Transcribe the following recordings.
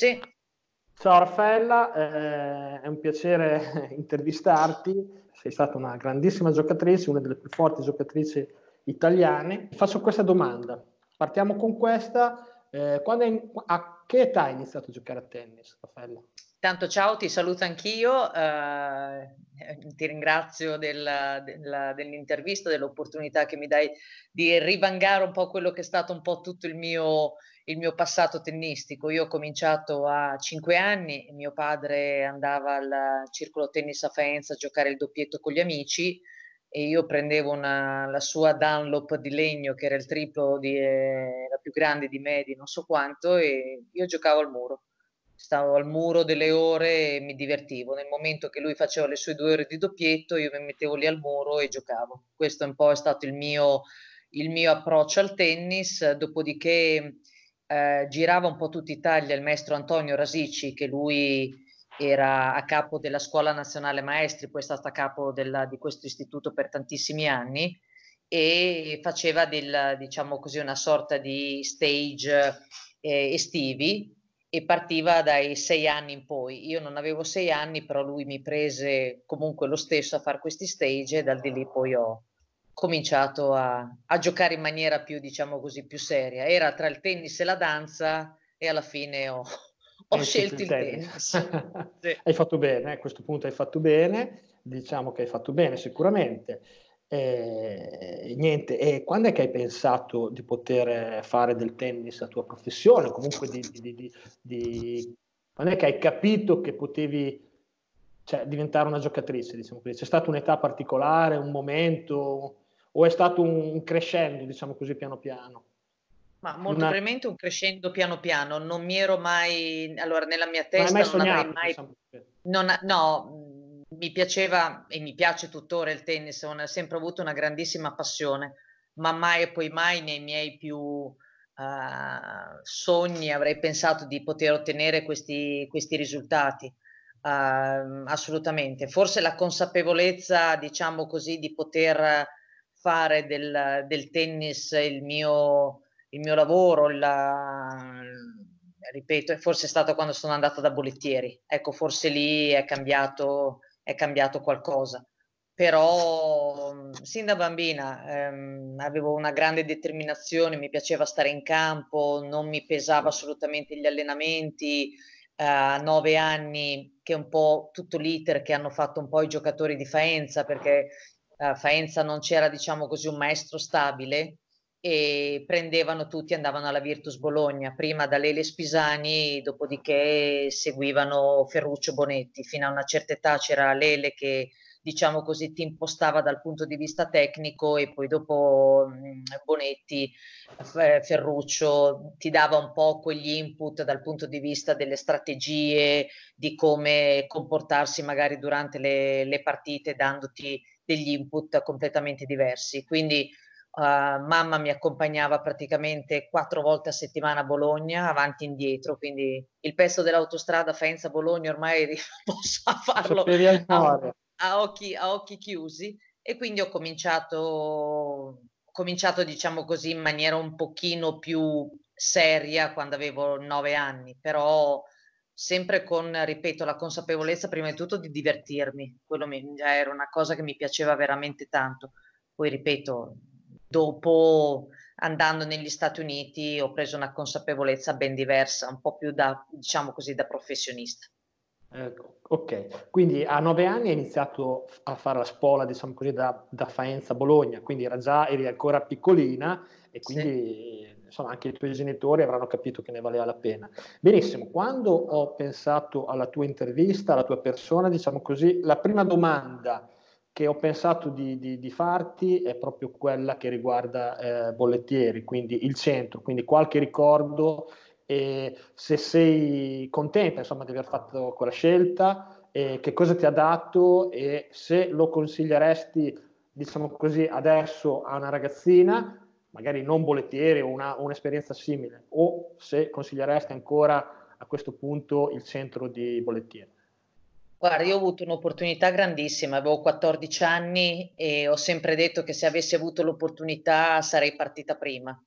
Sì. Ciao Raffaella, eh, è un piacere intervistarti, sei stata una grandissima giocatrice, una delle più forti giocatrici italiane. Faccio questa domanda, partiamo con questa, eh, in, a che età hai iniziato a giocare a tennis Raffaella? Tanto ciao, ti saluto anch'io, eh, eh ti ringrazio della, della, dell'intervista, dell'opportunità che mi dai di rivangare un po' quello che è stato un po' tutto il mio, il mio passato tennistico. Io ho cominciato a 5 anni, mio padre andava al circolo tennis a Faenza a giocare il doppietto con gli amici e io prendevo una, la sua Dunlop di legno che era il triplo, di, eh, la più grande di me, di non so quanto, e io giocavo al muro stavo al muro delle ore e mi divertivo. Nel momento che lui faceva le sue due ore di doppietto, io mi mettevo lì al muro e giocavo. Questo un po' è stato il mio, il mio approccio al tennis. Dopodiché eh, girava un po' tutta Italia il maestro Antonio Rasici, che lui era a capo della Scuola Nazionale Maestri, poi è stato a capo della, di questo istituto per tantissimi anni e faceva del, diciamo così, una sorta di stage eh, estivi e partiva dai sei anni in poi. Io non avevo sei anni, però lui mi prese comunque lo stesso a fare questi stage e dal di lì poi ho cominciato a, a, giocare in maniera più, diciamo così, più seria. Era tra il tennis e la danza e alla fine ho, ho scelto il tennis. tennis. Hai fatto bene, eh, a questo punto hai fatto bene, diciamo che hai fatto bene sicuramente. E, eh, niente, e quando è che hai pensato di poter eh, fare del tennis la tua professione? Comunque di, di, di, di... quando è che hai capito che potevi cioè, diventare una giocatrice? Diciamo C'è stata un'età particolare, un momento, o è stato un crescendo, diciamo così, piano piano? Ma molto una... brevemente un crescendo piano piano, non mi ero mai, allora nella mia testa non, mai sognato, non avrei mai, diciamo non, no, mi piaceva e mi piace tuttora il tennis, ho sempre avuto una grandissima passione, ma mai e poi mai nei miei più... Uh, sogni avrei pensato di poter ottenere questi, questi risultati. Uh, assolutamente. Forse la consapevolezza, diciamo così, di poter fare del, del tennis il mio, il mio lavoro, la, ripeto, forse è stato quando sono andata da Bollettieri. Ecco, forse lì è cambiato è cambiato qualcosa. Però mhmm, sin da bambina ehm, avevo una grande determinazione, mi piaceva stare in campo, non mi pesava assolutamente gli allenamenti. A eh, nove anni, che è un po' tutto l'iter che hanno fatto un po' i giocatori di Faenza, perché a eh, Faenza non c'era, diciamo così, un maestro stabile, e prendevano tutti, andavano alla Virtus Bologna, prima da Lele Spisani, dopodiché seguivano Ferruccio Bonetti. Fino a una certa età c'era Lele che diciamo così, ti impostava dal punto di vista tecnico e poi dopo Bonetti, Ferruccio ti dava un po' quegli input dal punto di vista delle strategie, di come comportarsi magari durante le, le partite, dandoti degli input completamente diversi. Quindi uh, mamma mi accompagnava praticamente quattro volte a settimana a Bologna, avanti e indietro, quindi il pezzo dell'autostrada Faenza-Bologna ormai posso farlo a, a, occhi, a occhi chiusi e quindi ho cominciato cominciato, diciamo così, in maniera un pochino più seria quando avevo nove anni, però sempre con, ripeto, la consapevolezza prima di tutto di divertirmi, quello mi, era una cosa che mi piaceva veramente tanto. Poi, ripeto, dopo andando negli Stati Uniti ho preso una consapevolezza ben diversa, un po' più da, diciamo così, da professionista. Eh, ok, quindi a nove anni hai iniziato a fare la scuola, diciamo così, da, da Faenza a Bologna, quindi era già, eri ancora piccolina e quindi sì. insomma, anche i tuoi genitori avranno capito che ne valeva la pena. Benissimo, quando ho pensato alla tua intervista, alla tua persona, diciamo così, la prima domanda che ho pensato di, di, di, farti è proprio quella che riguarda eh, Bollettieri, quindi il centro, quindi qualche ricordo e se sei contenta insomma, di aver fatto quella scelta, eh, che cosa ti ha dato e se lo consiglieresti, diciamo così, adesso a una ragazzina, magari non Bollettieri o un'esperienza simile, o se consiglieresti ancora a questo punto il centro di Bollettieri. Guarda, io ho avuto un'opportunità grandissima, avevo 14 anni e ho sempre detto che se avessi avuto l'opportunità sarei partita prima.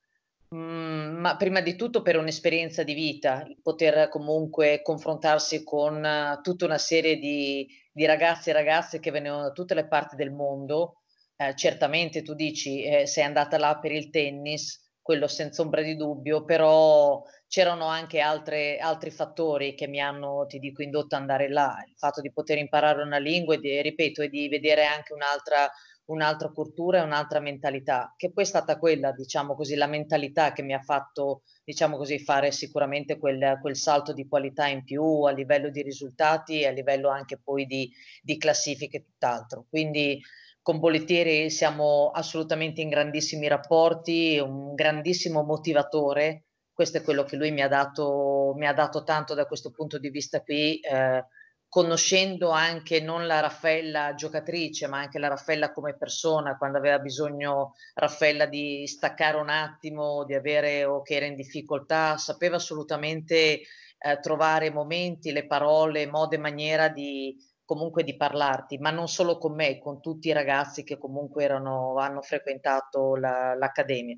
Mm, ma prima di tutto per un'esperienza di vita, poter comunque confrontarsi con eh, tutta una serie di, di, ragazzi e ragazze che venivano da tutte le parti del mondo. Eh, certamente tu dici eh, sei andata là per il tennis, quello senza ombra di dubbio, però c'erano anche altre, altri fattori che mi hanno, ti dico, indotto ad andare là, il fatto di poter imparare una lingua e di, ripeto, e di vedere anche un'altra, un'altra cultura e un'altra mentalità, che poi è stata quella, diciamo così, la mentalità che mi ha fatto, diciamo così, fare sicuramente quel, quel salto di qualità in più a livello di risultati e a livello anche poi di, di classifiche e tutt'altro. Quindi con Bollettieri siamo assolutamente in grandissimi rapporti, un grandissimo motivatore, questo è quello che lui mi ha dato, mi ha dato tanto da questo punto di vista qui, eh, conoscendo anche non la Raffaella giocatrice, ma anche la Raffaella come persona, quando aveva bisogno Raffaella di staccare un attimo, di avere o che era in difficoltà, sapeva assolutamente eh, trovare momenti, le parole, modo e maniera di comunque di parlarti, ma non solo con me, con tutti i ragazzi che comunque erano, hanno frequentato la, l'accademia.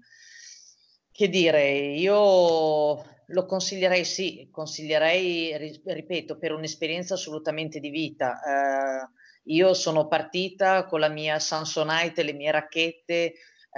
Che dire, io lo consiglierei sì, consiglierei, ripeto, per un'esperienza assolutamente di vita. Eh, io sono partita con la mia Samsonite, le mie racchette, eh,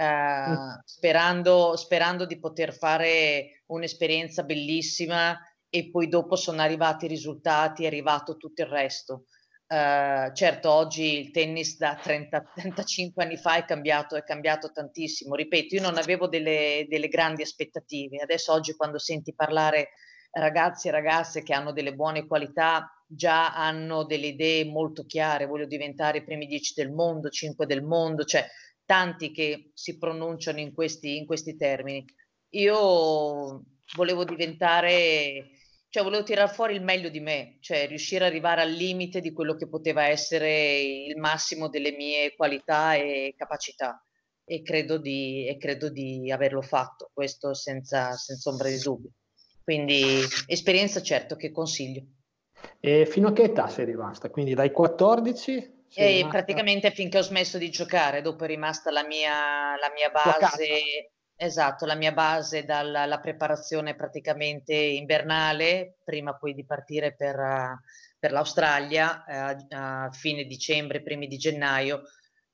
mm. sperando, sperando di poter fare un'esperienza bellissima e poi dopo sono arrivati i risultati, è arrivato tutto il resto. Uh, certo, oggi il tennis da 30, 35 anni fa è cambiato, è cambiato tantissimo. Ripeto, io non avevo delle, delle grandi aspettative. Adesso oggi quando senti parlare ragazzi e ragazze che hanno delle buone qualità, già hanno delle idee molto chiare, voglio diventare i primi 10 del mondo, 5 del mondo, cioè tanti che si pronunciano in questi, in questi termini. Io volevo diventare cioè volevo tirare fuori il meglio di me, cioè riuscire ad arrivare al limite di quello che poteva essere il massimo delle mie qualità e capacità. E credo di, e credo di averlo fatto, questo senza, senza ombra di dubbio. Quindi esperienza certo che consiglio. E fino a che età sei rimasta? Quindi dai 14? Rimasta... praticamente finché ho smesso di giocare, dopo è rimasta la mia, la mia base Esatto, la mia base dalla preparazione praticamente invernale, prima poi di partire per, per l'Australia eh, a fine dicembre, primi di gennaio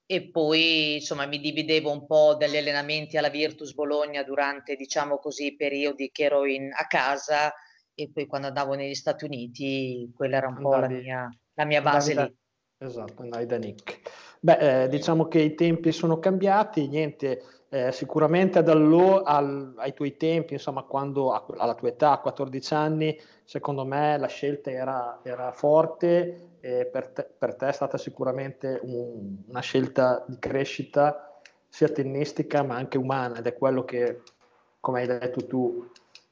e poi insomma mi dividevo un po' dagli allenamenti alla Virtus Bologna durante diciamo così i periodi che ero in, a casa e poi quando andavo negli Stati Uniti quella era un po' la, mia, la mia, base da, lì. Esatto, andai da Nick. Beh, eh, diciamo che i tempi sono cambiati, niente eh, sicuramente ad allora, al, ai tuoi tempi, insomma, quando a, alla tua età, a 14 anni, secondo me la scelta era, era forte e per te, per te, è stata sicuramente un, una scelta di crescita sia tennistica ma anche umana ed è quello che, come hai detto tu,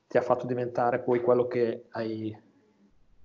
ti ha fatto diventare poi quello che hai,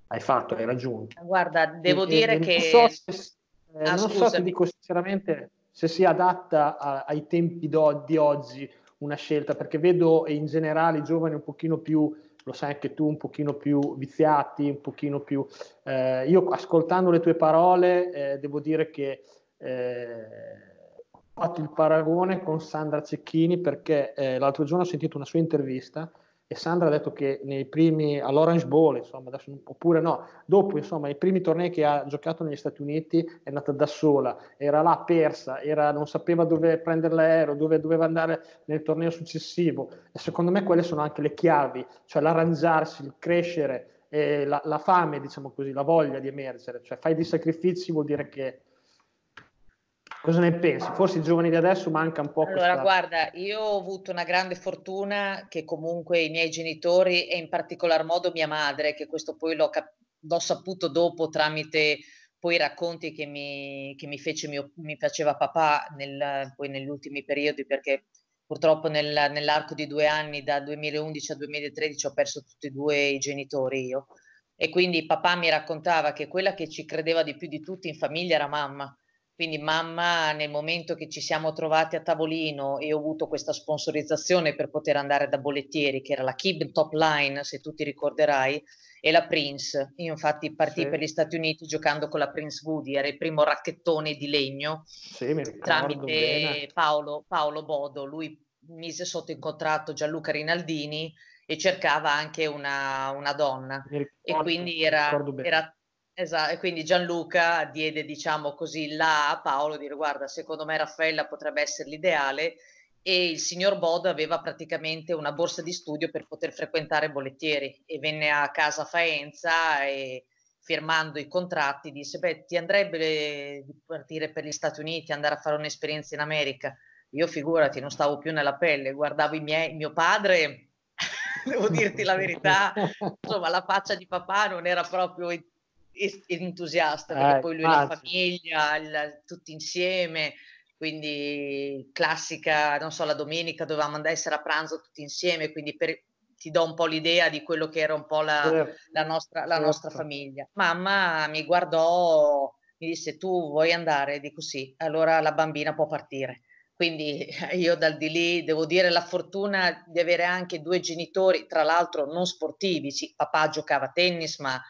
hai fatto, hai raggiunto. Guarda, devo e, dire e che... Non so se, eh, ah, non so se dico sinceramente se si adatta a, ai tempi do, di oggi una scelta, perché vedo in generale i giovani un pochino più, lo sai anche tu, un pochino più viziati, un pochino più... Eh, io ascoltando le tue parole eh, devo dire che eh, ho fatto il paragone con Sandra Cecchini perché eh, l'altro giorno ho sentito una sua intervista e Sandra ha detto che nei primi, all'Orange Bowl, insomma, adesso, oppure no, dopo insomma, i primi tornei che ha giocato negli Stati Uniti è nata da sola, era là persa, era, non sapeva dove prendere l'aereo, dove doveva andare nel torneo successivo e secondo me quelle sono anche le chiavi, cioè l'arrangiarsi, il crescere, la, la, fame, diciamo così, la voglia di emergere, cioè fai dei sacrifici vuol dire che Cosa ne pensi? Forse i giovani di adesso manca un po'. Allora, questa... guarda, io ho avuto una grande fortuna che comunque i miei genitori e in particolar modo mia madre, che questo poi l'ho, cap- l'ho saputo dopo tramite poi i racconti che mi, che mi fece mio, mi faceva papà nel, poi negli ultimi periodi, perché purtroppo nel, nell'arco di due anni, da 2011 a 2013, ho perso tutti e due i genitori io. E quindi papà mi raccontava che quella che ci credeva di più di tutti in famiglia era mamma quindi mamma nel momento che ci siamo trovati a tavolino e ho avuto questa sponsorizzazione per poter andare da bollettieri, che era la Kib Top Line, se tu ti ricorderai, e la Prince. Io infatti partì sì. per gli Stati Uniti giocando con la Prince Woody, era il primo racchettone di legno sì, tramite bene. Paolo, Paolo Bodo. Lui mise sotto in contratto Gianluca Rinaldini e cercava anche una, una donna. Ricordo, e quindi era, era Esatto, quindi Gianluca diede, diciamo così, là a Paolo, dire guarda, secondo me Raffaella potrebbe essere l'ideale e il signor Bod aveva praticamente una borsa di studio per poter frequentare Bollettieri e venne a casa a Faenza e firmando i contratti disse beh ti andrebbe eh, di partire per gli Stati Uniti andare a fare un'esperienza in America io figurati non stavo più nella pelle guardavo i miei, mio padre devo dirti la verità insomma la faccia di papà non era proprio entusiasta, perché eh, poi lui la famiglia, il, tutti insieme, quindi classica, non so, la domenica dovevamo andare a pranzo tutti insieme, quindi per, ti do un po' l'idea di quello che era un po' la, certo, la, nostra, la certo. nostra, famiglia. Mamma mi guardò, mi disse tu vuoi andare? Dico sì, allora la bambina può partire. Quindi io dal di lì devo dire la fortuna di avere anche due genitori, tra l'altro non sportivi, sì, papà giocava a tennis, ma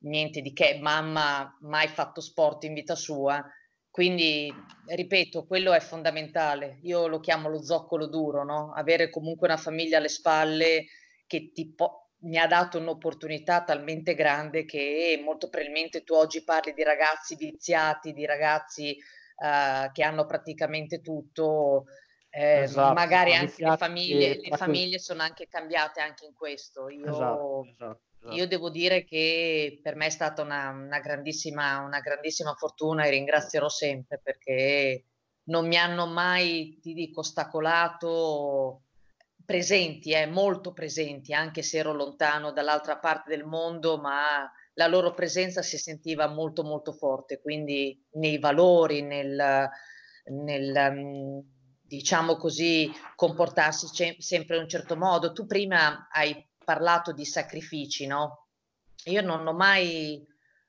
niente di che, mamma mai fatto sport in vita sua. Quindi, ripeto, quello è fondamentale. Io lo chiamo lo zoccolo duro, no? Avere comunque una famiglia alle spalle che ti può... mi ha dato un'opportunità talmente grande che molto probabilmente tu oggi parli di ragazzi viziati, di ragazzi uh, che hanno praticamente tutto, eh, esatto, magari anche le famiglie, le famiglie, sono anche cambiate anche in questo. Io esatto, esatto. Io esatto. devo dire che per me è stata una, una, grandissima, una grandissima fortuna e ringrazierò sempre perché non mi hanno mai, ti dico, ostacolato presenti, eh, molto presenti, anche se ero lontano dall'altra parte del mondo, ma la loro presenza si sentiva molto molto forte, quindi nei valori, nel, nel mhmm, diciamo così, comportarsi sempre in un certo modo. Tu prima hai parlato di sacrifici, no? Io non ho mai,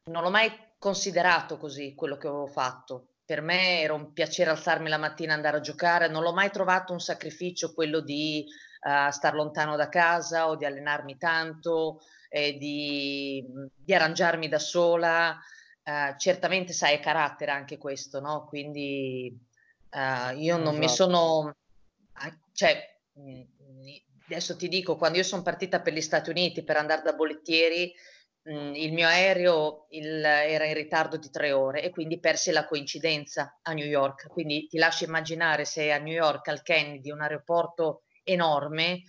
non ho mai considerato così quello che avevo fatto. Per me era un piacere alzarmi la mattina e andare a giocare, non l'ho mai trovato un sacrificio quello di uh, star lontano da casa o di allenarmi tanto, e di, di, arrangiarmi da sola. Uh, certamente sai, è carattere anche questo, no? Quindi uh, io non esatto. mi sono... Cioè, adesso ti dico, quando io sono partita per gli Stati Uniti per andare da Bollettieri, mh, il mio aereo il, era in ritardo di tre ore e quindi persi la coincidenza a New York. Quindi ti lascio immaginare se a New York, al Kennedy, un aeroporto enorme,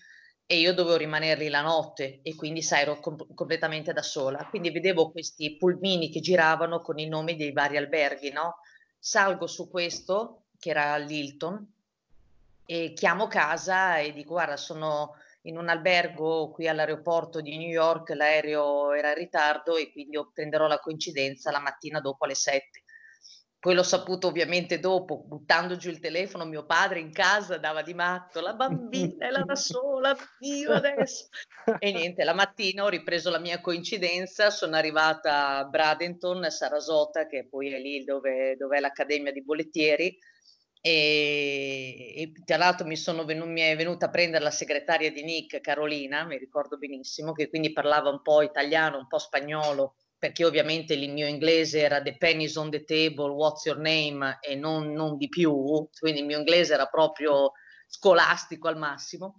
e io dovevo rimanerli la notte e quindi sai ero com- completamente da sola quindi vedevo questi pulmini che giravano con i nomi dei vari alberghi no? salgo su questo che era l'Hilton e chiamo casa e dico guarda sono in un albergo qui all'aeroporto di New York, l'aereo era in ritardo e quindi prenderò la coincidenza la mattina dopo alle 7. Poi l'ho saputo ovviamente dopo, buttando giù il telefono, mio padre in casa dava di matto, la bambina era da sola, io adesso. E niente, la mattina ho ripreso la mia coincidenza, sono arrivata a Bradenton, Sarasota, che poi è lì dove, dove è l'Accademia di Bolettieri, e, e, tra l'altro mi, sono venu- mi è venuta a prendere la segretaria di Nick, Carolina, mi ricordo benissimo, che quindi parlava un po' italiano, un po' spagnolo, perché ovviamente il mio inglese era The pennies on the table, what's your name e non, non di più, quindi il mio inglese era proprio scolastico al massimo.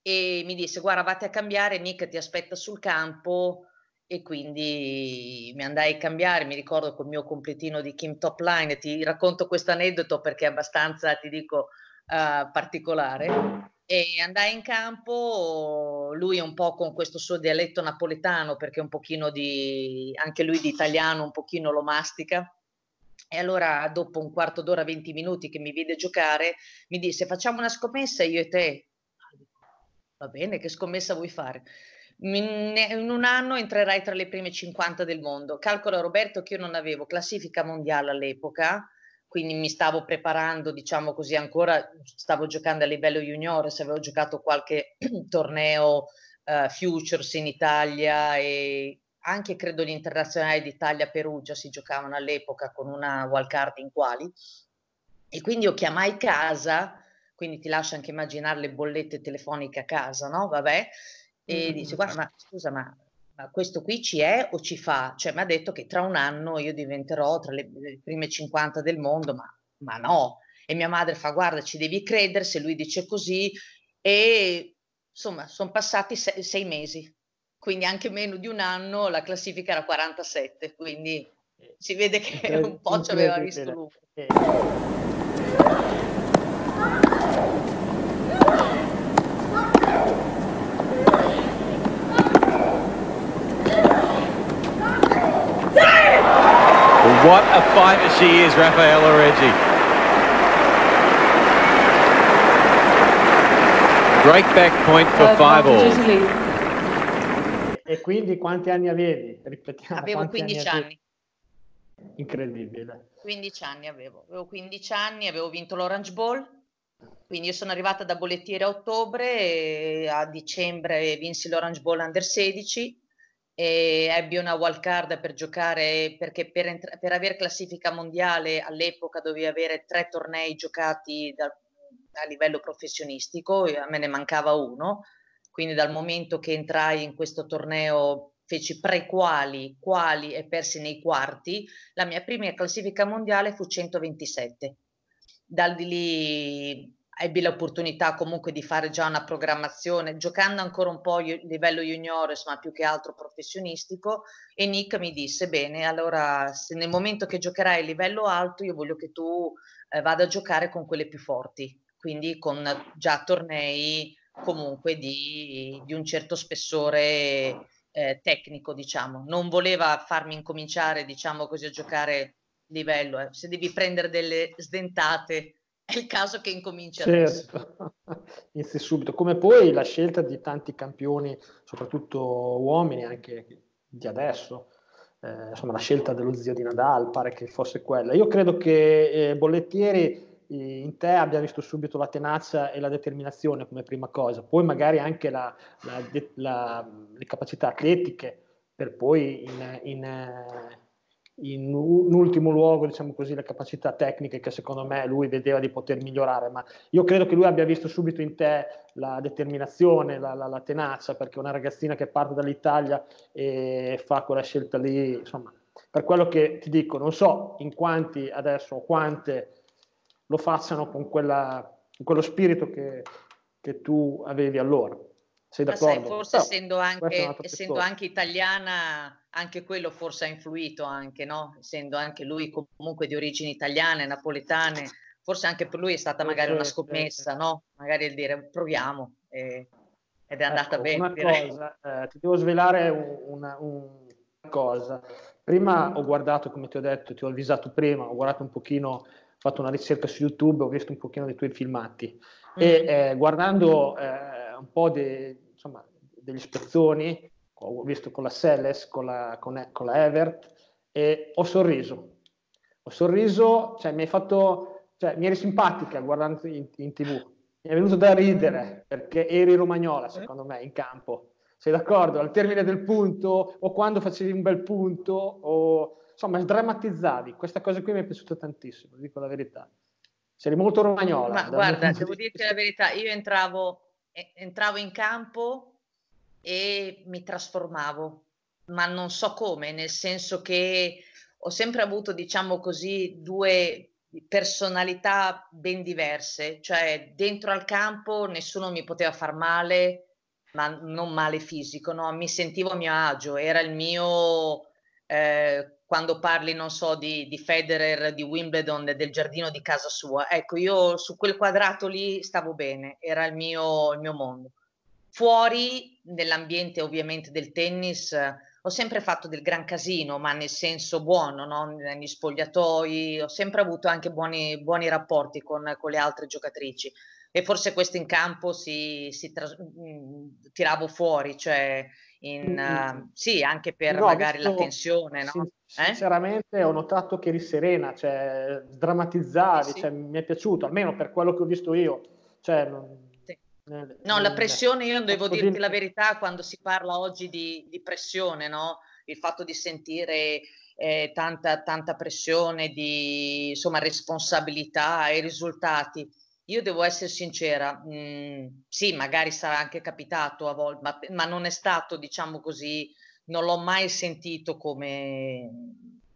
E mi disse, guarda, vate a cambiare, Nick ti aspetta sul campo, e quindi mi andai a cambiare, mi ricordo col mio completino di Kim Top Line, ti racconto questo aneddoto perché è abbastanza, ti dico, uh, particolare. E andai in campo, lui un po' con questo suo dialetto napoletano, perché un pochino di, anche lui di italiano un pochino lo mastica. E allora dopo un quarto d'ora, 20 minuti che mi vide giocare, mi disse facciamo una scommessa io e te. Va bene, che scommessa vuoi fare? in un anno entrerai tra le prime 50 del mondo. Calcola Roberto che io non avevo classifica mondiale all'epoca, quindi mi stavo preparando, diciamo così, ancora stavo giocando a livello se avevo giocato qualche torneo uh, Futures in Italia e anche credo l'internazionale d'Italia-Perugia si giocavano all'epoca con una wildcard in quali. E quindi io chiamai casa, quindi ti lascio anche immaginare le bollette telefoniche a casa, no? Vabbè e mm-hmm. dice guarda ma scusa ma, ma questo qui ci è o ci fa? Cioè mi ha detto che tra un anno io diventerò tra le, le prime 50 del mondo, ma, ma no. E mia madre fa guarda ci devi credere se lui dice così e insomma sono passati sei, sei mesi, quindi anche meno di un anno la classifica era 47, quindi si vede che un po' ci aveva visto lui. What a fighter she is, Raffaella Break back point for eh, five all. E quindi quanti anni avevi? Ripetiamo. Avevo 15 anni. anni. Incredibile. 15 anni avevo. Avevo 15 anni, avevo vinto l'Orange Bowl. Quindi io sono arrivata da bollettiere a ottobre e a dicembre vinsi l'Orange Bowl Under 16 e ebbi una wild card per giocare perché per, entra- per avere classifica mondiale all'epoca dovevi avere tre tornei giocati da, a livello professionistico, a me ne mancava uno, quindi dal momento che entrai in questo torneo feci pre-quali, quali e persi nei quarti, la mia prima classifica mondiale fu 127. Dal di lì ebbi l'opportunità comunque di fare già una programmazione, giocando ancora un po' a livello junior, ma più che altro professionistico, e Nick mi disse, bene, allora se nel momento che giocherai a livello alto, io voglio che tu eh, vada a giocare con quelle più forti, quindi con già tornei comunque di, di un certo spessore eh, tecnico, diciamo. Non voleva farmi incominciare, diciamo così, a giocare livello, eh. se devi prendere delle sdentate è il caso che incomincia certo. adesso. Inizi subito, come poi la scelta di tanti campioni, soprattutto uomini, anche di adesso. Eh, insomma, la scelta dello zio di Nadal pare che fosse quella. Io credo che eh, Bollettieri eh, in te abbia visto subito la tenacia e la determinazione come prima cosa, poi magari anche la, la, la, le capacità atletiche per poi in, in, eh, in, un ultimo luogo, diciamo così, le capacità tecniche che secondo me lui vedeva di poter migliorare, ma io credo che lui abbia visto subito in te la determinazione, la, la, la tenacia, perché una ragazzina che parte dall'Italia e fa quella scelta lì, insomma, per quello che ti dico, non so in quanti adesso o quante lo facciano con, quella, con quello spirito che, che tu avevi allora. Sei d'accordo? Sai, forse Però, essendo, anche, essendo anche italiana anche quello forse ha influito anche, no? essendo anche lui comunque di origini italiane, napoletane, forse anche per lui è stata magari una scommessa, no? magari il dire proviamo e, ed è andata ecco, bene. Una direi. cosa, eh, ti devo svelare una, una, cosa. Prima ho guardato, come ti ho detto, ti ho avvisato prima, ho guardato un pochino, ho fatto una ricerca su YouTube, ho visto un pochino dei tuoi filmati mm. e mm-hmm. eh, guardando eh, un po' de, insomma, degli spezzoni ho visto con la Seles, con la, con, con la Evert, e ho sorriso. Ho sorriso, cioè mi hai fatto, cioè mi eri simpatica guardando in, in tv, mi è venuto da ridere perché eri romagnola, secondo me, in campo. Sei d'accordo? Al termine del punto o quando facevi un bel punto o insomma sdrammatizzavi. Questa cosa qui mi è piaciuta tantissimo, dico la verità. Sei molto romagnola. Ma guarda, devo dirti la verità, io entravo, eh, entravo in campo e mi trasformavo, ma non so come, nel senso che ho sempre avuto, diciamo così, due personalità ben diverse, cioè dentro al campo nessuno mi poteva far male, ma non male fisico, no? mi sentivo a mio agio, era il mio, eh, quando parli, non so, di, di Federer, di Wimbledon, del giardino di casa sua, ecco, io su quel quadrato lì stavo bene, era il mio, il mio mondo. Fuori, nell'ambiente ovviamente del tennis, ho sempre fatto del gran casino, ma nel senso buono, no? negli spogliatoi, ho sempre avuto anche buoni, buoni rapporti con, con, le altre giocatrici e forse questo in campo si, si tra, mh, mm, tiravo fuori, cioè in, uh, sì, anche per no, magari visto, la tensione. No? Sin- eh? Sinceramente ho notato che eri serena, cioè, drammatizzavi, sì. cioè, mi è piaciuto, almeno per quello che ho visto io. Cioè, non, eh, no, la eh, pressione, io devo dirti la verità, quando si parla oggi di, di pressione, no? il fatto di sentire eh, tanta, tanta pressione, di insomma, responsabilità e risultati, io devo essere sincera, mh, mm, sì, magari sarà anche capitato a volte, ma, ma, non è stato, diciamo così, non l'ho mai sentito come,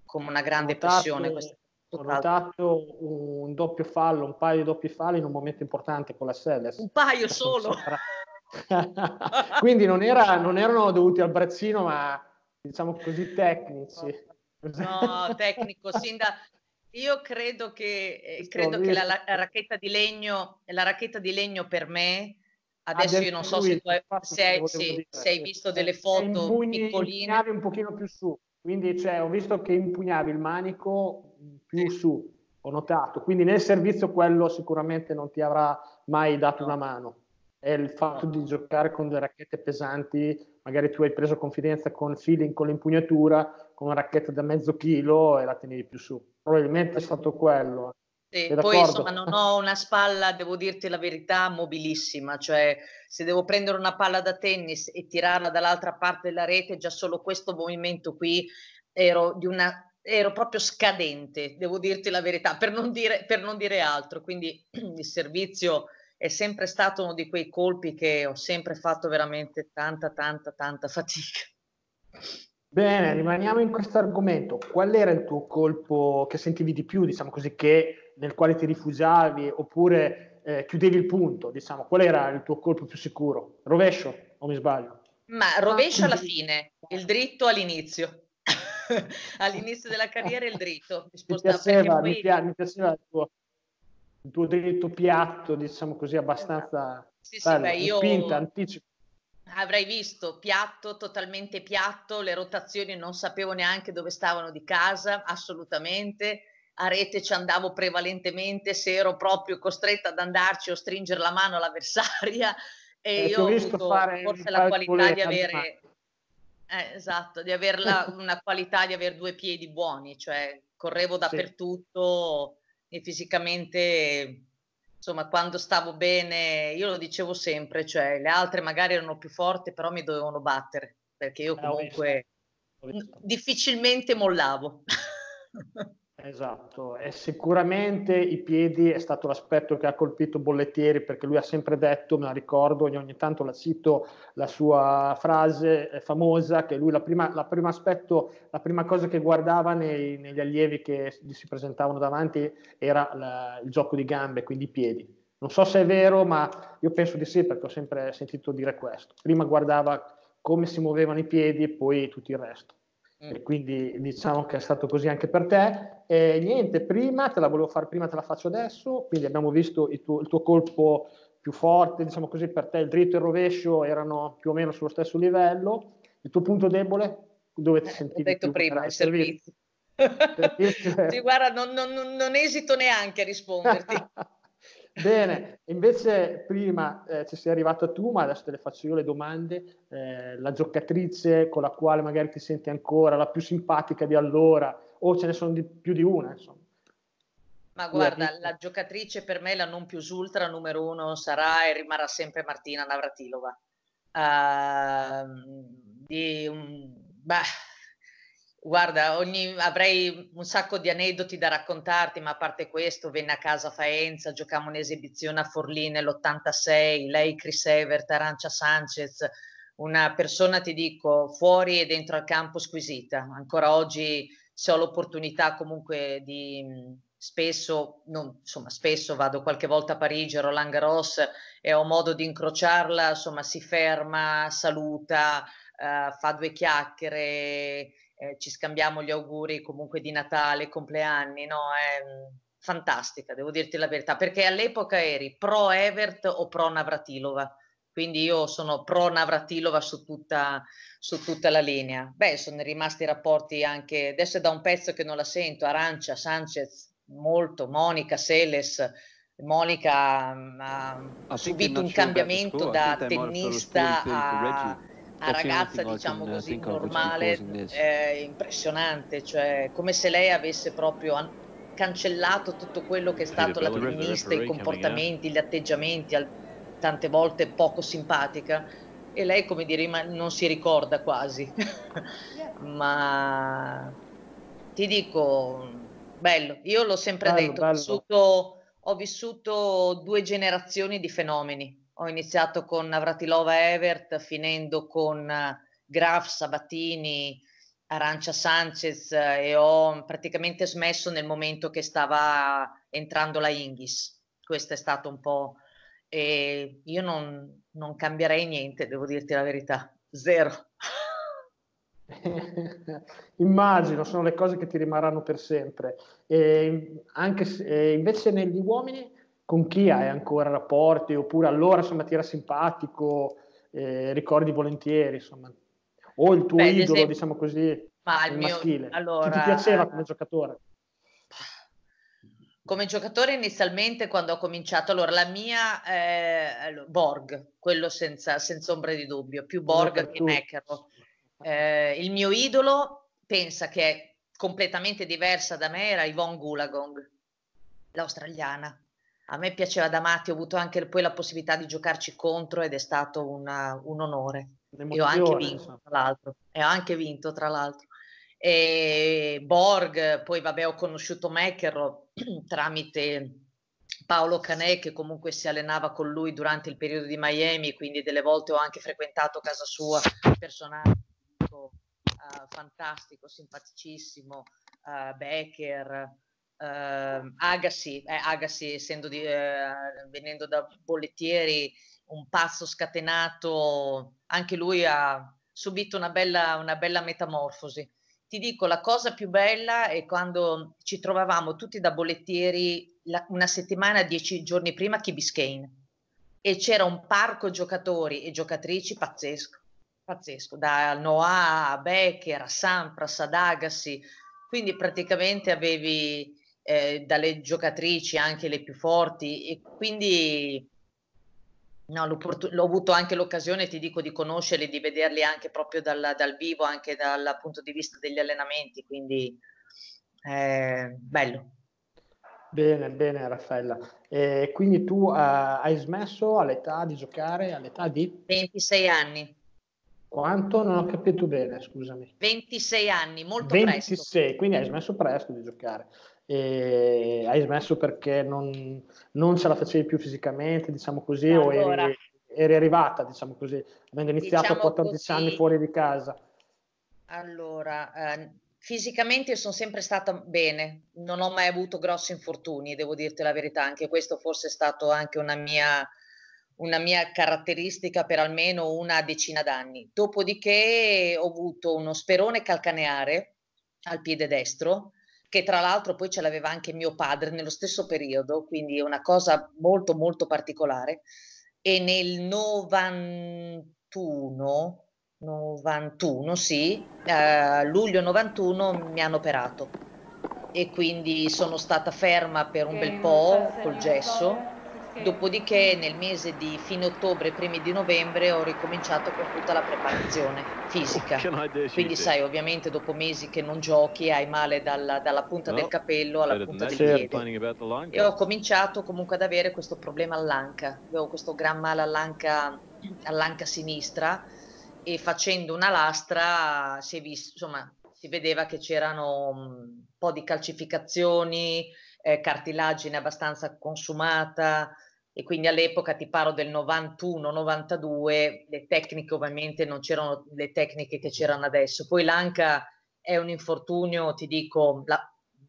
come una grande notato, pressione. Questa ho notato un doppio fallo, un paio di doppi falli in un momento importante con la Seles. Un paio solo. Quindi non, era, non, erano dovuti al braccino, ma diciamo così tecnici. No, tecnico, sin da, io credo che, eh, credo che la, la, racchetta di legno, la racchetta di legno per me, ah, adesso io non so se tu hai, se hai, se, se hai visto delle foto piccoline. un pochino più su. Quindi cioè, ho visto che impugnavi il manico più su, ho notato. Quindi nel servizio quello sicuramente non ti avrà mai dato una mano. È il fatto di giocare con delle racchette pesanti, magari tu hai preso confidenza con il feeling, con l'impugnatura, con una racchetta da mezzo chilo e la tenevi più su. Probabilmente è stato quello. Eh. Sì, poi insomma non ho una spalla, devo dirti la verità, mobilissima, cioè se devo prendere una palla da tennis e tirarla dall'altra parte della rete, già solo questo movimento qui ero, una, ero proprio scadente, devo dirti la verità, per non dire, per non dire altro, quindi il servizio è sempre stato uno di quei colpi che ho sempre fatto veramente tanta, tanta, tanta fatica. Bene, rimaniamo in questo argomento. Qual era il tuo colpo che sentivi di più, diciamo così, che nel quale ti rifugiavi oppure mm. eh, chiudevi il punto, diciamo, qual era il tuo colpo più sicuro? Rovescio o mi sbaglio? Ma ah, rovescio alla fine, il dritto all'inizio. all'inizio della carriera il dritto. Mi, mi, piaceva, poi... mi, pia- mi piaceva il tuo, il tuo dritto piatto, diciamo così, abbastanza sì, sì, beh, io spinta, anticipo. Avrei visto piatto, totalmente piatto, le rotazioni non sapevo neanche dove stavano di casa, assolutamente a rete ci andavo prevalentemente se ero proprio costretta ad andarci o stringere la mano all'avversaria e eh, io ho avuto fare, forse la qualità di avere eh, esatto, di avere la, una qualità di avere due piedi buoni, cioè correvo dappertutto sì. e fisicamente insomma quando stavo bene io lo dicevo sempre, cioè le altre magari erano più forti però mi dovevano battere perché io comunque eh, ho visto. Ho visto. difficilmente mollavo. Esatto, e sicuramente i piedi è stato l'aspetto che ha colpito Bollettieri perché lui ha sempre detto, me la ricordo, ogni, ogni tanto la cito, la sua frase eh, famosa che lui la prima, la prima, aspetto, la prima cosa che guardava nei, negli allievi che gli si presentavano davanti era la, il gioco di gambe, quindi i piedi. Non so se è vero, ma io penso di sì perché ho sempre sentito dire questo. Prima guardava come si muovevano i piedi e poi tutto il resto. Mm. E quindi diciamo che è stato così anche per te. E niente, prima te la volevo fare, prima te la faccio adesso. Quindi abbiamo visto il tuo, il tuo colpo più forte, diciamo così, per te il dritto e il rovescio erano più o meno sullo stesso livello. Il tuo punto debole, dove ti eh, sentivi? Ho detto prima, il servizio. servizio. Eh. sì, guarda, non, non, non esito neanche a risponderti. Bene, invece prima eh, ci sei arrivata tu, ma adesso te le faccio io le domande. Eh, la giocatrice con la quale magari ti senti ancora, la più simpatica di allora, o ce ne sono di, più di una, insomma. Ma guarda, la giocatrice per me, la non più ultra numero uno, sarà e rimarrà sempre Martina Navratilova. Uh, di, un, bah, Guarda, ogni, avrei un sacco di aneddoti da raccontarti, ma a parte questo, venne a casa Faenza, giocavamo un'esibizione a Forlì nell'86, lei, Chris Evert, Arancia Sanchez, una persona, ti dico, fuori e dentro al campo squisita. Ancora oggi, se ho l'opportunità comunque di mm, spesso, non, insomma, spesso vado qualche volta a Parigi, a Roland Garros, e ho modo di incrociarla, insomma, si ferma, saluta, eh, fa due chiacchiere eh, ci scambiamo gli auguri comunque di Natale, compleanni, no? È mm, fantastica, devo dirti la verità, perché all'epoca eri pro Evert o pro Navratilova. Quindi io sono pro Navratilova su tutta, su tutta la linea. Beh, sono rimasti i rapporti anche, adesso è da un pezzo che non la sento, Arancia, Sanchez, molto, Monica, Seles, Monica mm, ha, ah, subito un cambiamento da tennista a una ah, ragazza diciamo così normale, eh, impressionante, cioè come se lei avesse proprio cancellato tutto quello che è stato la femminista, i eh. comportamenti, gli atteggiamenti, tante volte poco simpatica, e lei come dire non si ricorda quasi, ma ti dico, bello, io l'ho sempre bello, detto, bello. Ho, vissuto, ho vissuto due generazioni di fenomeni ho iniziato con Navratilova Evert, finendo con eh, Graf, Sabatini, Arancia Sanchez eh, e ho praticamente smesso nel momento che stava entrando la Inghis. Questo è stato un po'... E io non, non cambierei niente, devo dirti la verità, zero. Immagino, sono le cose che ti rimarranno per sempre. E anche se, invece negli uomini con chi hai mm. ancora rapporti, oppure allora insomma ti era simpatico, eh, ricordi volentieri, insomma, o il tuo Beh, idolo, esempio, diciamo così, ma il mio, maschile, allora, che ti piaceva come eh, giocatore? Come giocatore inizialmente quando ho cominciato, allora la mia eh, Borg, quello senza, senza ombra di dubbio, più Borg che Neckero. Eh, il mio idolo pensa che è completamente diversa da me era Yvonne Gulagong, l'australiana a me piaceva da matti, ho avuto anche poi la possibilità di giocarci contro ed è stato una, un onore. E ho anche vinto, tra l'altro. E ho anche vinto, tra l'altro. E Borg, poi vabbè, ho conosciuto Meckerlo tramite Paolo Canè che comunque si allenava con lui durante il periodo di Miami, quindi delle volte ho anche frequentato casa sua, personaggio uh, ah, fantastico, simpaticissimo, uh, Becker, eh, Agassi, eh, Agassi essendo di, eh, venendo da bollettieri, un pazzo scatenato, anche lui ha subito una bella, una bella metamorfosi. Ti dico, la cosa più bella è quando ci trovavamo tutti da bollettieri la, una settimana, dieci giorni prima, che Biscayne e c'era un parco giocatori e giocatrici pazzesco, pazzesco, da Noah a Becker a Sampras ad Agassi, quindi praticamente avevi eh, dalle giocatrici anche le più forti e quindi no, ho avuto anche l'occasione, ti dico, di conoscerli, di vederli anche proprio dal, dal vivo, anche dal punto di vista degli allenamenti, quindi eh, bello. Bene, bene Raffaella. e quindi tu eh, hai smesso all'età di giocare, all'età di? 26 anni. Quanto? Non ho capito bene, scusami. 26 anni, molto 26, presto. 26, quindi hai smesso presto di giocare e hai smesso perché non, non, ce la facevi più fisicamente, diciamo così, allora, o eri, eri, arrivata, diciamo così, avendo iniziato diciamo a 14 così, anni fuori di casa? Allora, eh, fisicamente sono sempre stata bene, non ho mai avuto grossi infortuni, devo dirti la verità, anche questo forse è stato anche una mia, una mia caratteristica per almeno una decina d'anni. Dopodiché ho avuto uno sperone calcaneare al piede destro, che tra l'altro poi ce l'aveva anche mio padre nello stesso periodo, quindi è una cosa molto molto particolare. E nel 91, 91 sì, eh, luglio 91 mi hanno operato e quindi sono stata ferma per un bel po' certo col gesso Dopodiché nel mese di fine ottobre, primi di novembre, ho ricominciato con tutta la preparazione fisica. Quindi sai, ovviamente dopo mesi che non giochi hai male dalla, dalla punta del capello alla punta del piede. E ho cominciato comunque ad avere questo problema all'anca. Avevo questo gran male all'anca, all'anca sinistra e facendo una lastra si, visto, insomma, si vedeva che c'erano mm, un po' di calcificazioni, eh, cartilagine abbastanza consumata, e quindi all'epoca ti parlo del 91-92, le tecniche ovviamente non c'erano le tecniche che c'erano adesso. Poi l'anca è un infortunio, ti dico, la,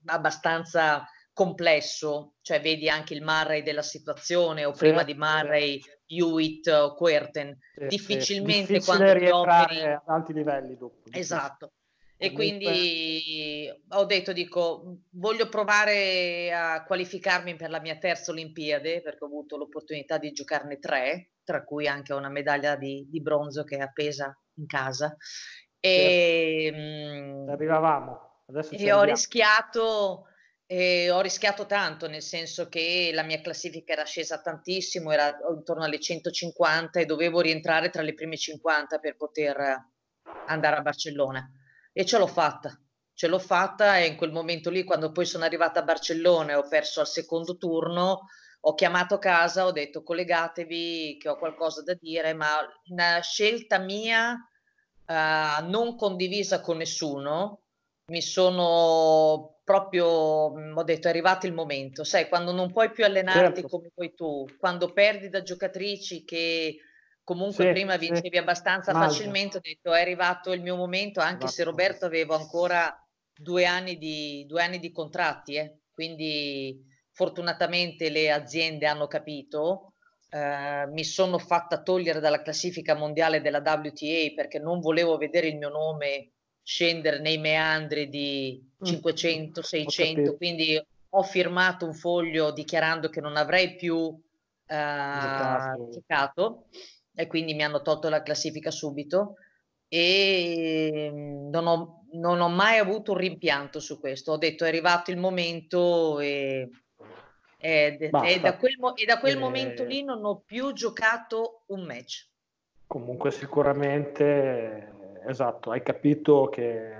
abbastanza complesso, cioè vedi anche il Murray della situazione o prima sì, di Murray, sì. Hewitt o Querten, sì, difficilmente quando ti operi... ad alti livelli dopo. Esatto, e quindi ho detto, dico, voglio provare a qualificarmi per la mia terza Olimpiade, perché ho avuto l'opportunità di giocarne tre, tra cui anche una medaglia di, di bronzo che è appesa in casa. E, certo. Ehm, Arrivavamo. Adesso e ho rischiato, eh, ho rischiato tanto, nel senso che la mia classifica era scesa tantissimo, era intorno alle 150 e dovevo rientrare tra le prime 50 per poter andare a Barcellona e ce l'ho fatta. Ce l'ho fatta e in quel momento lì, quando poi sono arrivata a Barcellona e ho perso al secondo turno, ho chiamato a casa, ho detto collegatevi che ho qualcosa da dire, ma una scelta mia uh, non condivisa con nessuno, mi sono proprio, mm, ho detto è arrivato il momento, sai, quando non puoi più certo. allenarti certo. come vuoi tu, quando perdi da giocatrici che comunque sì, prima vincevi sì. abbastanza Malta. facilmente, ho detto è arrivato il mio momento, anche Malta. se esatto. Roberto aveva ancora due anni di, due anni di contratti, eh. quindi fortunatamente le aziende hanno capito. Eh, mi sono fatta togliere dalla classifica mondiale della WTA perché non volevo vedere il mio nome scendere nei meandri di 500, mm. 600, ho quindi ho firmato un foglio dichiarando che non avrei più eh, giocato e quindi mi hanno tolto la classifica subito e mm, non ho, non ho mai avuto un rimpianto su questo. Ho detto è arrivato il momento e, e, e da quel, e da quel eh, momento lì non ho più giocato un match. Comunque sicuramente, esatto, hai capito che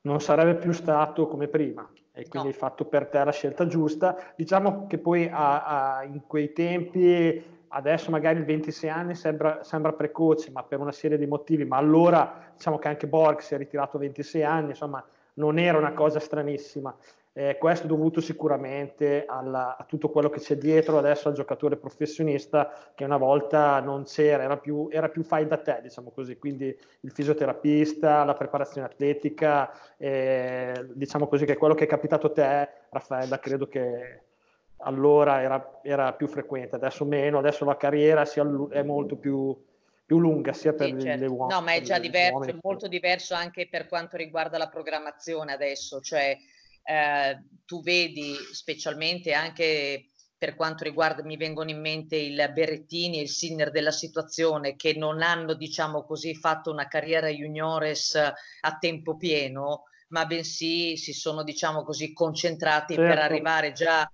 non sarebbe più stato come prima e quindi no. hai fatto per te la scelta giusta. Diciamo che poi a, a, in quei tempi adesso magari il 26 anni sembra, sembra, precoce, ma per una serie di motivi, ma allora diciamo che anche Borg si è ritirato a 26 anni, insomma non era una cosa stranissima. Eh, questo è dovuto sicuramente alla, a tutto quello che c'è dietro adesso al giocatore professionista che una volta non c'era, era più, era più fai da te, diciamo così, quindi il fisioterapista, la preparazione atletica, eh, diciamo così che quello che è capitato a te, Raffaella, credo che allora era, era, più frequente, adesso meno, adesso la carriera sia, è molto più, più, lunga sia per sì, certo. le uomini. No, ma è già diverso, uomini. è molto diverso anche per quanto riguarda la programmazione adesso, cioè eh, tu vedi specialmente anche per quanto riguarda, mi vengono in mente il Berrettini e il Sinner della situazione che non hanno, diciamo così, fatto una carriera juniores a tempo pieno, ma bensì si sono, diciamo così, concentrati certo. per arrivare già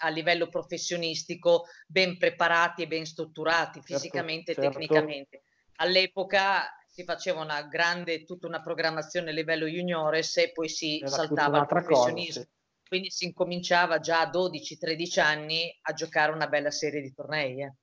a livello professionistico ben preparati e ben strutturati certo, fisicamente certo. e tecnicamente. All'epoca si faceva una grande, tutta una programmazione a livello juniores e poi si Era saltava al professionismo. Cosa, sì. Quindi si incominciava già a 12-13 anni a giocare una bella serie di tornei. Eh.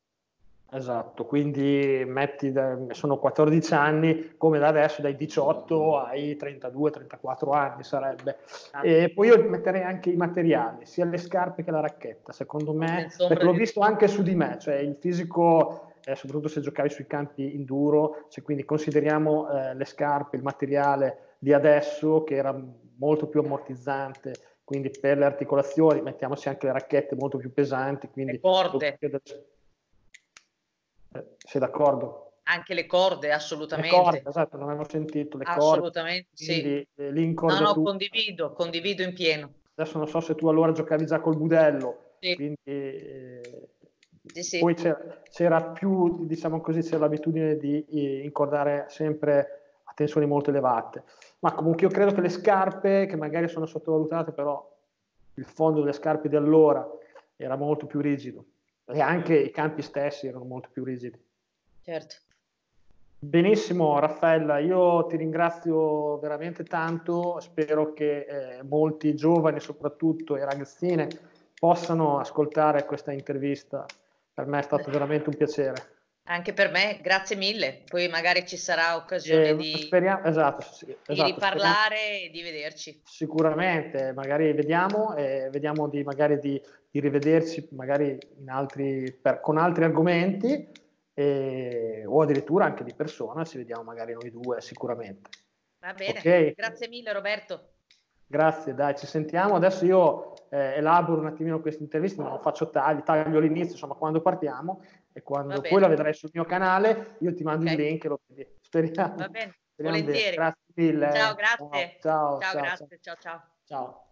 Esatto, quindi metti da, sono 14 anni, come da adesso dai 18 ai 32-34 anni sarebbe. E poi io metterei anche i materiali, sia le scarpe che la racchetta, secondo me, perché l'ho visto anche su di me, cioè il fisico, eh, soprattutto se giocavi sui campi induro, cioè quindi consideriamo eh, le scarpe, il materiale di adesso che era molto più ammortizzante quindi per le articolazioni mettiamoci anche le racchette molto più pesanti quindi le porte. Eh, sei d'accordo? Anche le corde, assolutamente. Le corde, esatto, non hanno sentito le assolutamente, corde. Assolutamente, sì. Eh, no, no, tu... condivido, condivido in pieno. Adesso non so se tu allora giocavi già col budello, sì. quindi... Eh... Sì, sì. Poi c'era, c'era, più, diciamo così, c'era l'abitudine di eh, incordare sempre a tensioni molto elevate. Ma comunque io credo che le scarpe, che magari sono sottovalutate, però il fondo delle scarpe di allora era molto più rigido e anche i campi stessi erano molto più rigidi. Certo. Benissimo Raffaella, io ti ringrazio veramente tanto, spero che eh, molti giovani soprattutto e ragazzine possano ascoltare questa intervista, per me è stato veramente un piacere. Anche per me, grazie mille. Poi magari ci sarà occasione eh, di, speriamo, esatto, sì, esatto, di, riparlare speriamo. e di vederci. Sicuramente, magari vediamo e eh, vediamo di, magari di, di rivederci magari altri, per, con altri argomenti e, o addirittura anche di persona, ci vediamo magari noi due sicuramente. Va bene, okay. grazie mille Roberto. Grazie, dai, ci sentiamo. Adesso io eh, elaboro un attimino questa intervista, non faccio tagli, taglio all'inizio, insomma, quando partiamo e quando poi la vedrai sul mio canale io ti mando okay. il link e lo vedi. Speriamo. Va bene, speriamo volentieri. Bene. Grazie mille. Eh. Ciao, grazie. Ciao, ciao, ciao grazie. ciao. ciao. ciao.